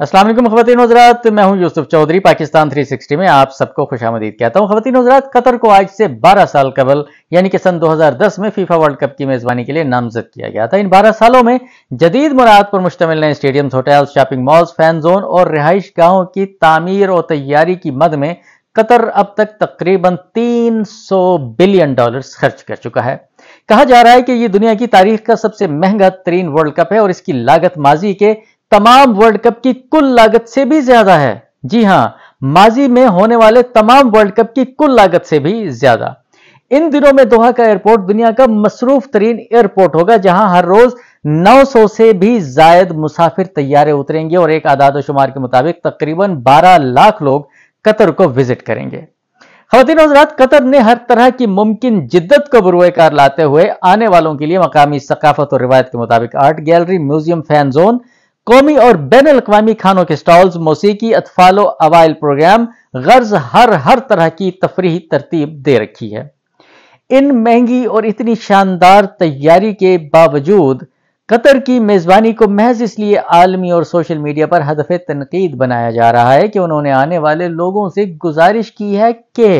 असलम खवतिन हजरात मैं हूं यूसुफ चौधरी पाकिस्तान 360 में आप सबको खुश आमदीद कहता हूं खवतिन हजरात कतर को आज से 12 साल कबल यानी कि सन 2010 में फीफा वर्ल्ड कप की मेज़बानी के लिए नामजद किया गया था इन 12 सालों में जदीद मुराद पर मुश्तमिल नए stadiums hotels shopping malls fan zone और रिहाइश गाहों की तामीर और तैयारी की मद में कतर अब तक तकरीबन 300 बिलियन डॉलर्स खर्च कर चुका है कहा जा रहा है कि ये दुनिया की तारीख का सबसे महंगा तरीन वर्ल्ड कप है और इसकी लागत माजी के तमाम वर्ल्ड कप की कुल लागत से भी ज्यादा है जी हां माजी में होने वाले तमाम वर्ल्ड कप की कुल लागत से भी ज्यादा इन दिनों में दोहा का एयरपोर्ट दुनिया का मसरूफ तरीन एयरपोर्ट होगा जहां हर रोज 900 से भी जायद मुसाफिर तैयारे उतरेंगे और एक आदाद शुमार के मुताबिक तकरीबन 12 लाख लोग कतर को विजिट करेंगे खातिन हजरात कतर ने हर तरह की मुमकिन जिद्दत को कार लाते हुए आने वालों के लिए मकामी सकाफत और रिवायत के मुताबिक art gallery museum fan zone कौमी और बैन अवी खानों के स्टॉल्स मौसीकी अतफालो अवाइल प्रोग्राम गर्ज हर हर तरह की तफरी तरतीब दे रखी है इन महंगी और इतनी शानदार तैयारी के बावजूद कतर की मेज़बानी को महज इसलिए आलमी और सोशल मीडिया पर हदफ तनकीद बनाया जा रहा है कि उन्होंने आने वाले लोगों से गुजारिश की है कि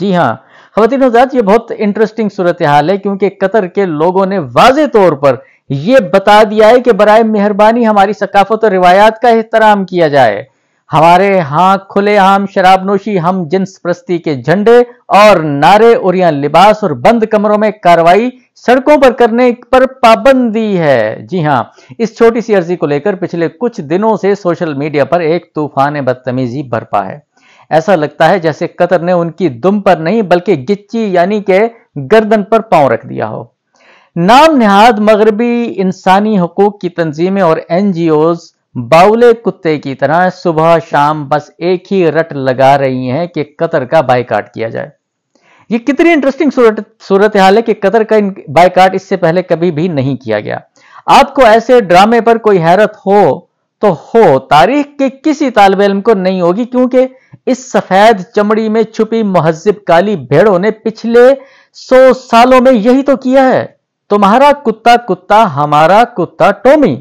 जी हाँ खातिन यह बहुत इंटरेस्टिंग सूरत हाल है क्योंकि कतर के लोगों ने वाज तौर पर ये बता दिया है कि बर मेहरबानी हमारी सकाफत और रिवायात का एहतराम किया जाए हमारे यहाँ खुले आम शराब नोशी हम जिन्स प्रस्ती के झंडे और नारे और यहाँ लिबास और बंद कमरों में कार्रवाई सड़कों पर करने पर पाबंदी है जी हाँ इस छोटी सी अर्जी को लेकर पिछले कुछ दिनों से सोशल मीडिया पर एक तूफान बदतमीजी बरपा है ऐसा लगता है जैसे कतर ने उनकी दुम पर नहीं बल्कि गिच्ची यानी के गर्दन पर पांव रख दिया हो नाम नहाद मगरबी इंसानी हकूक की तंजीमें और एन जी ओज बाउले कुत्ते की तरह सुबह शाम बस एक ही रट लगा रही हैं कि कतर का बायकाट किया जाए ये कितनी इंटरेस्टिंग सूरत हाल है कि कतर का बायकाट इससे पहले कभी भी नहीं किया गया आपको ऐसे ड्रामे पर कोई हैरत हो तो हो तारीख के किसी तालब इलम को नहीं होगी क्योंकि इस सफेद चमड़ी में छुपी महजिब काली भेड़ों ने पिछले सौ सालों में यही तो किया है तुम्हारा कुत्ता कुत्ता हमारा कुत्ता टोमी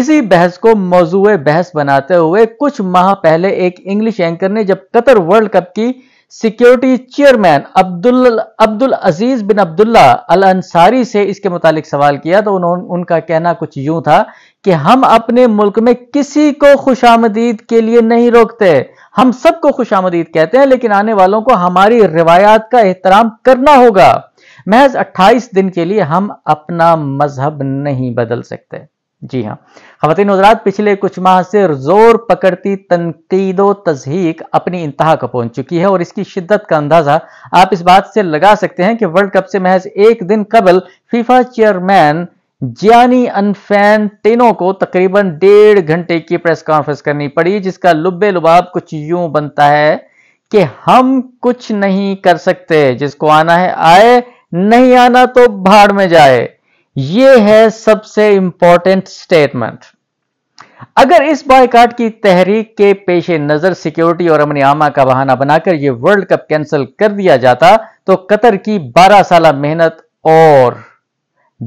इसी बहस को मौजू बहस बनाते हुए कुछ माह पहले एक इंग्लिश एंकर ने जब कतर वर्ल्ड कप की security chairman Abdul Abdul Aziz bin Abdullah al Ansari से इसके मुतालिक सवाल किया तो उन्होंने उनका कहना कुछ यूं था कि हम अपने मुल्क में किसी को खुश के लिए नहीं रोकते हम सबको खुश कहते हैं लेकिन आने वालों को हमारी रिवायात का एहतराम करना होगा महज 28 दिन के लिए हम अपना मजहब नहीं बदल सकते जी हाँ खातन हजरात पिछले कुछ माह से जोर पकड़ती तनकीद तजहीक अपनी इंतहा को पहुंच चुकी है और इसकी शिद्दत का अंदाजा आप इस बात से लगा सकते हैं कि वर्ल्ड कप से महज एक दिन कबल FIFA chairman Gianni Infantino को तकरीबन डेढ़ घंटे की प्रेस कॉन्फ्रेंस करनी पड़ी जिसका लुब्बे लुबाब कुछ यूं बनता है कि हम कुछ नहीं कर सकते जिसको आना है आए नहीं आना तो भाड़ में जाए ये है सबसे इंपॉर्टेंट स्टेटमेंट अगर इस बायकाट की तहरीक के पेशे नजर सिक्योरिटी और अमन का बहाना बनाकर यह वर्ल्ड कप कैंसिल कर दिया जाता तो कतर की 12 साल मेहनत और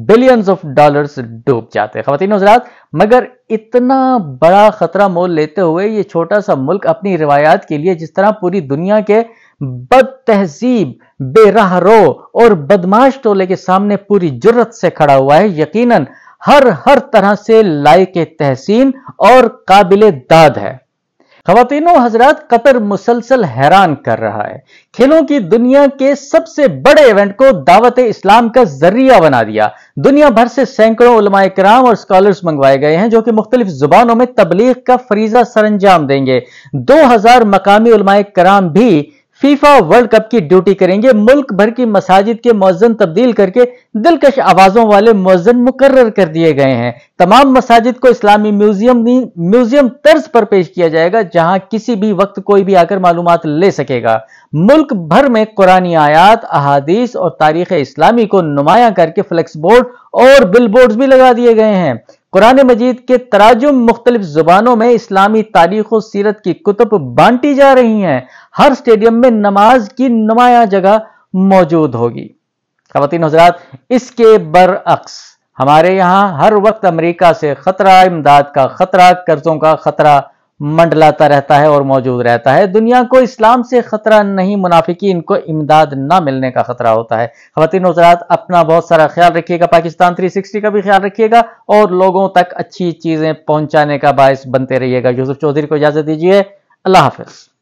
बिलियंस ऑफ डॉलर्स डूब जाते खातिन हजरात मगर इतना बड़ा खतरा मोल लेते हुए ये छोटा सा मुल्क अपनी रिवायात के लिए जिस तरह पूरी दुनिया के बद तहजीब बेराह रो और बदमाश टोले के सामने पूरी जरूरत से खड़ा हुआ है यकीनन हर हर तरह से लायक तहसीन और काबिल दाद है खातिनों हजरात कतर मुसलसल हैरान कर रहा है खेलों की दुनिया के सबसे बड़े इवेंट को दावत इस्लाम का जरिया बना दिया दुनिया भर से सैकड़ों उलमाए कराम और स्कॉलर्स मंगवाए गए हैं जो कि मुख्तलिफ जुबानों में तबलीग का फरीजा सरंजाम देंगे दो हजार मकामी उलमाए कराम भी फीफा वर्ल्ड कप की ड्यूटी करेंगे मुल्क भर की मसाजिद के मौजन तब्दील करके दिलकश आवाजों वाले मौजन मुकर्र कर दिए गए हैं तमाम मसाजिद को इस्लामी म्यूजियम म्यूजियम तर्ज पर पेश किया जाएगा जहां किसी भी वक्त कोई भी आकर मालूम ले सकेगा मुल्क भर में कुरानी आयात अहादीस और तारीख इस्लामी को नुमाया करके फ्लेक्स बोर्ड और बिल बोर्ड भी लगा दिए गए हैं कुरान मजीद के तराजुम मुख्तलिफ जुबानों में इस्लामी तारीख और सीरत की कुतुब बांटी जा रही हैं हर स्टेडियम में नमाज की नुमाया जगह मौजूद होगी खातिन हजरात इसके बरअक्स हमारे यहां हर वक्त अमरीका से खतरा इमदाद का खतरा कर्जों का खतरा मंडलाता रहता है और मौजूद रहता है दुनिया को इस्लाम से खतरा नहीं मुनाफिकी इनको इमदाद ना मिलने का खतरा होता है खातिन हजरात अपना बहुत सारा ख्याल रखिएगा पाकिस्तान 360 का भी ख्याल रखिएगा और लोगों तक अच्छी चीज़ें पहुंचाने का बायस बनते रहिएगा यूसुफ चौधरी को इजाज़त दीजिए अल्लाह हाफिज़